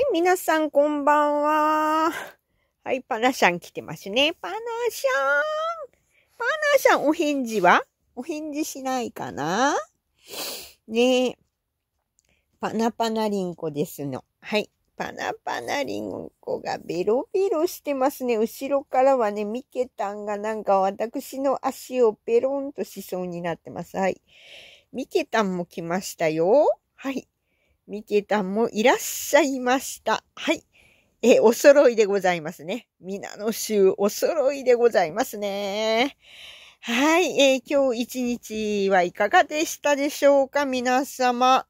はい、皆さんこんばんは。はい、パナシャン来てますね。パナシャンパナシャンお返事はお返事しないかなねえ。パナパナリンコですの。はい。パナパナリンコがベロベロしてますね。後ろからはね、ミケタンがなんか私の足をペロンとしそうになってます。はい。ミケタンも来ましたよ。はい。ミケタンもいらっしゃいました。はい。え、お揃いでございますね。皆の衆お揃いでございますね。はい。えー、今日一日はいかがでしたでしょうか皆様。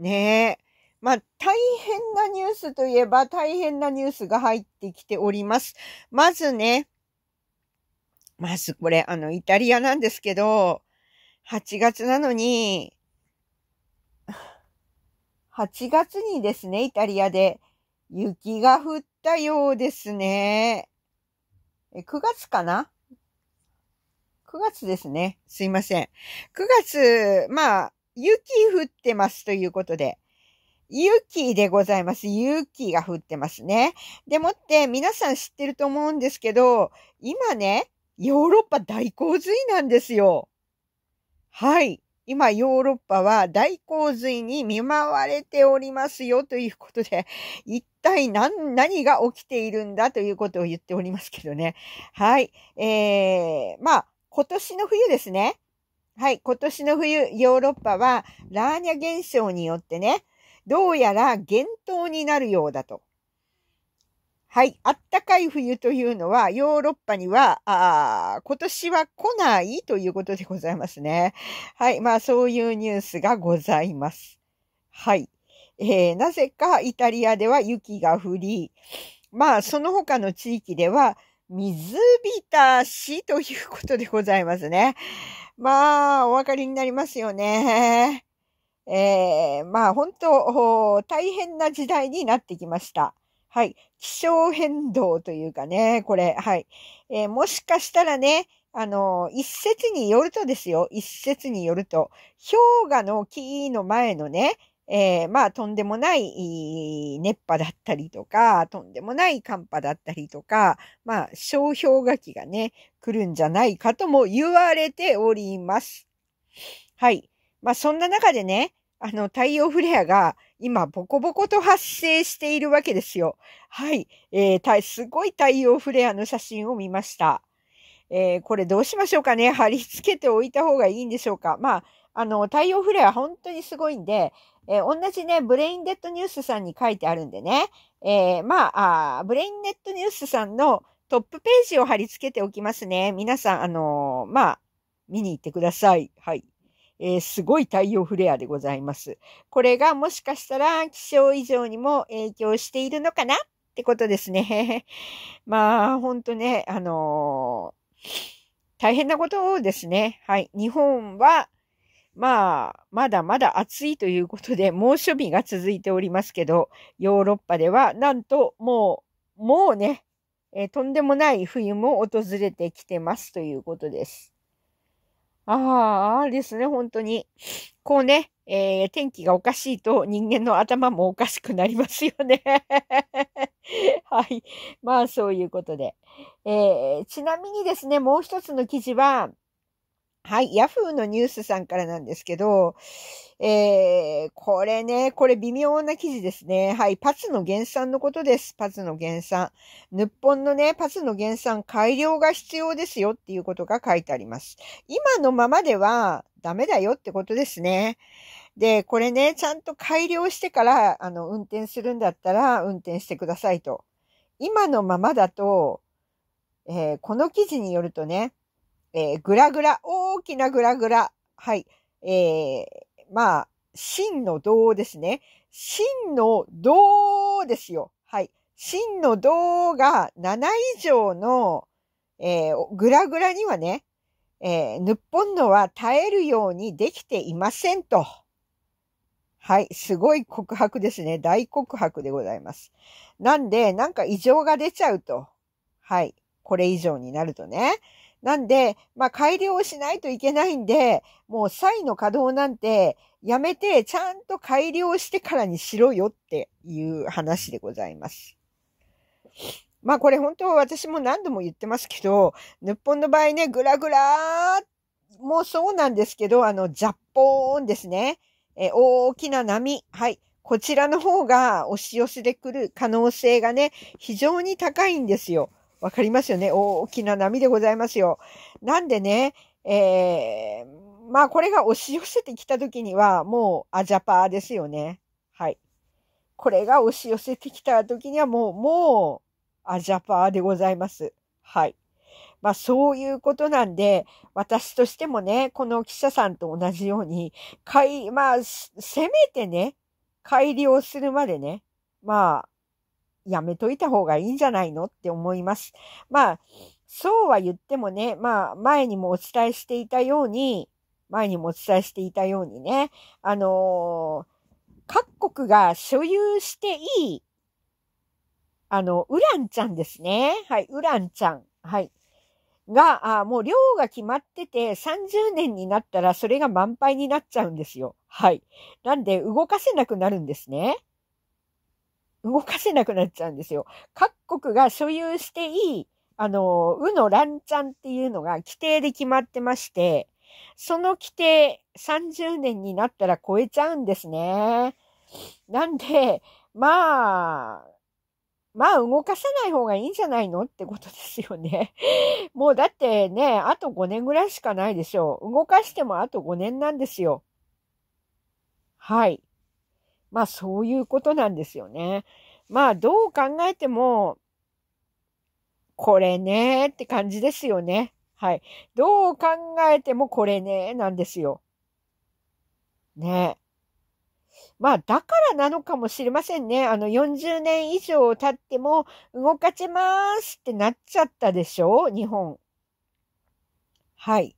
ねえ。まあ、大変なニュースといえば大変なニュースが入ってきております。まずね、まずこれ、あの、イタリアなんですけど、8月なのに、8月にですね、イタリアで雪が降ったようですね。9月かな ?9 月ですね。すいません。9月、まあ、雪降ってますということで。雪でございます。雪が降ってますね。でもって皆さん知ってると思うんですけど、今ね、ヨーロッパ大洪水なんですよ。はい。今ヨーロッパは大洪水に見舞われておりますよということで、一体何、何が起きているんだということを言っておりますけどね。はい。えー、まあ、今年の冬ですね。はい。今年の冬、ヨーロッパはラーニャ現象によってね、どうやら厳冬になるようだと。はい。あったかい冬というのは、ヨーロッパには、あ今年は来ないということでございますね。はい。まあ、そういうニュースがございます。はい。えー、なぜかイタリアでは雪が降り、まあ、その他の地域では、水浸しということでございますね。まあ、お分かりになりますよね。えー、まあ、本当、大変な時代になってきました。はい。気象変動というかね、これ、はい。えー、もしかしたらね、あの、一説によるとですよ、一説によると、氷河の木の前のね、えー、まあ、とんでもない熱波だったりとか、とんでもない寒波だったりとか、まあ、小氷河期がね、来るんじゃないかとも言われております。はい。まあ、そんな中でね、あの、太陽フレアが今、ボコボコと発生しているわけですよ。はい。えー、すごい太陽フレアの写真を見ました。えー、これどうしましょうかね貼り付けておいた方がいいんでしょうかまあ、あの、太陽フレア本当にすごいんで、えー、同じね、ブレインデッドニュースさんに書いてあるんでね、えー、まああ、ブレインデッドニュースさんのトップページを貼り付けておきますね。皆さん、あのまあ、見に行ってください。はい。えー、すごい太陽フレアでございます。これがもしかしたら気象異常にも影響しているのかなってことですね。まあ、ほんとね、あのー、大変なことをですね。はい。日本は、まあ、まだまだ暑いということで、猛暑日が続いておりますけど、ヨーロッパでは、なんと、もう、もうね、えー、とんでもない冬も訪れてきてますということです。ああ、ですね、本当に。こうね、えー、天気がおかしいと人間の頭もおかしくなりますよね。はい。まあ、そういうことで。えー、ちなみにですね、もう一つの記事は、はい、ヤフーのニュースさんからなんですけど、えー、これね、これ微妙な記事ですね。はい、パツの減産のことです。パツの減産。日本のね、パツの減産改良が必要ですよっていうことが書いてあります。今のままではダメだよってことですね。で、これね、ちゃんと改良してから、あの、運転するんだったら運転してくださいと。今のままだと、えー、この記事によるとね、えー、グラグラ、大きなグラグラ、はい、えー、まあ、真の銅ですね。真の銅ですよ。はい。真の銅が7以上の、えー、グラグラにはね、えー、ぽんのは耐えるようにできていませんと。はい。すごい告白ですね。大告白でございます。なんで、なんか異常が出ちゃうと。はい。これ以上になるとね。なんで、まあ、改良をしないといけないんで、もうサイの稼働なんてやめて、ちゃんと改良してからにしろよっていう話でございます。まあこれ本当は私も何度も言ってますけど、日本の場合ね、ぐらぐらもそうなんですけど、あの、ジャッポーンですね。え大きな波。はい。こちらの方が押し寄せてくる可能性がね、非常に高いんですよ。わかりますよね。大きな波でございますよ。なんでね、えー、まあこれが押し寄せてきた時には、もうアジャパーですよね。はい。これが押し寄せてきた時には、もう、もう、アジャパーでございます。はい。まあそういうことなんで、私としてもね、この記者さんと同じように、かい、まあ、せめてね、改良するまでね、まあ、やめといた方がいいんじゃないのって思います。まあ、そうは言ってもね、まあ、前にもお伝えしていたように、前にもお伝えしていたようにね、あのー、各国が所有していい、あの、ウランちゃんですね。はい、ウランちゃん。はい。が、あもう量が決まってて30年になったらそれが満杯になっちゃうんですよ。はい。なんで動かせなくなるんですね。動かせなくなっちゃうんですよ。各国が所有していい、あの、うの乱ちゃんっていうのが規定で決まってまして、その規定30年になったら超えちゃうんですね。なんで、まあ、まあ動かさない方がいいんじゃないのってことですよね。もうだってね、あと5年ぐらいしかないでしょう。動かしてもあと5年なんですよ。はい。まあそういうことなんですよね。まあどう考えても、これねって感じですよね。はい。どう考えてもこれねなんですよ。ねまあ、だからなのかもしれませんね。あの、40年以上経っても動かちますってなっちゃったでしょ日本。はい。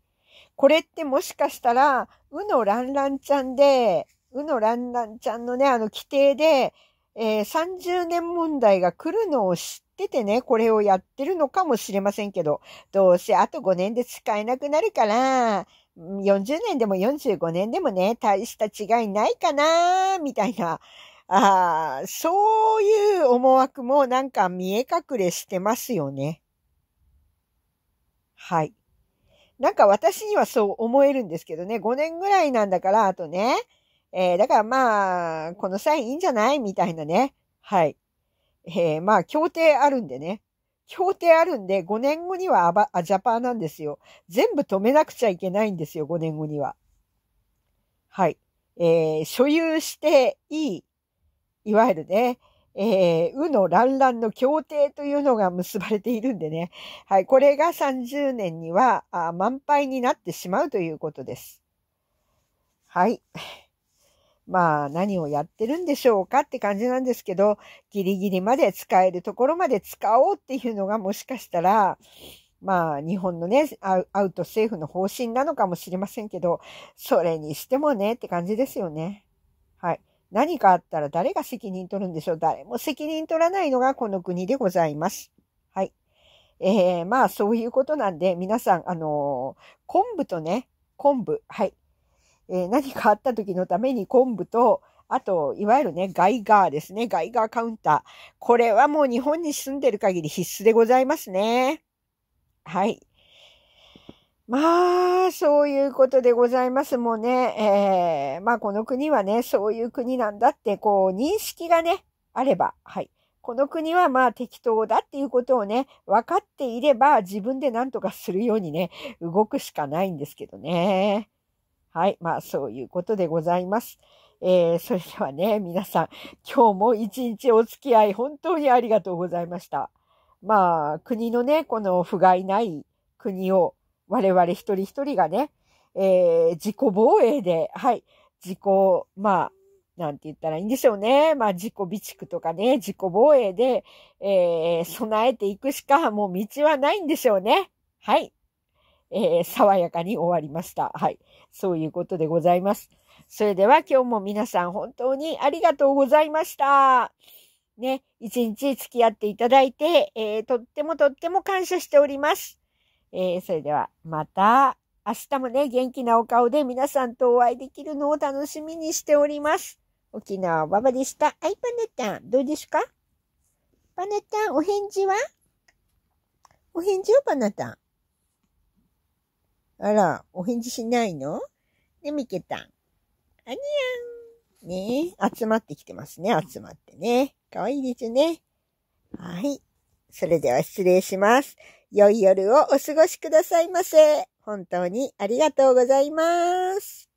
これってもしかしたら、うのらんらんちゃんで、うのらんらんちゃんのね、あの規定で、えー、30年問題が来るのを知っててね、これをやってるのかもしれませんけど、どうせあと5年で使えなくなるから、40年でも45年でもね、大した違いないかな、みたいな、あそういう思惑もなんか見え隠れしてますよね。はい。なんか私にはそう思えるんですけどね、5年ぐらいなんだから、あとね、えー、だからまあ、この際いいんじゃないみたいなね。はい。えー、まあ、協定あるんでね。協定あるんで、5年後にはアバアジャパーなんですよ。全部止めなくちゃいけないんですよ、5年後には。はい。えー、所有していい、いわゆるね、えー、うのらんの協定というのが結ばれているんでね。はい。これが30年にはあ満杯になってしまうということです。はい。まあ何をやってるんでしょうかって感じなんですけど、ギリギリまで使えるところまで使おうっていうのがもしかしたら、まあ日本のね、アウト政府の方針なのかもしれませんけど、それにしてもねって感じですよね。はい。何かあったら誰が責任取るんでしょう誰も責任取らないのがこの国でございます。はい。えー、まあそういうことなんで、皆さん、あのー、昆布とね、昆布、はい。えー、何かあった時のために昆布と、あと、いわゆるね、ガイガーですね。ガイガーカウンター。これはもう日本に住んでる限り必須でございますね。はい。まあ、そういうことでございます。もうね、えー、まあこの国はね、そういう国なんだって、こう、認識がね、あれば、はい。この国はまあ適当だっていうことをね、分かっていれば自分で何とかするようにね、動くしかないんですけどね。はい。まあ、そういうことでございます。えー、それではね、皆さん、今日も一日お付き合い、本当にありがとうございました。まあ、国のね、この不甲斐ない国を、我々一人一人がね、えー、自己防衛で、はい、自己、まあ、なんて言ったらいいんでしょうね。まあ、自己備蓄とかね、自己防衛で、えー、備えていくしか、もう道はないんでしょうね。はい。えー、爽やかに終わりました。はい。そういうことでございます。それでは今日も皆さん本当にありがとうございました。ね、一日付き合っていただいて、えー、とってもとっても感謝しております。えー、それではまた明日もね、元気なお顔で皆さんとお会いできるのを楽しみにしております。沖縄ババでした。はい、パネタン、どうですかパネタン、お返事はお返事をパネタン。あら、お返事しないのね、みけたん。あにゃん。ね集まってきてますね、集まってね。かわいいですね。はい。それでは失礼します。良い夜をお過ごしくださいませ。本当にありがとうございます。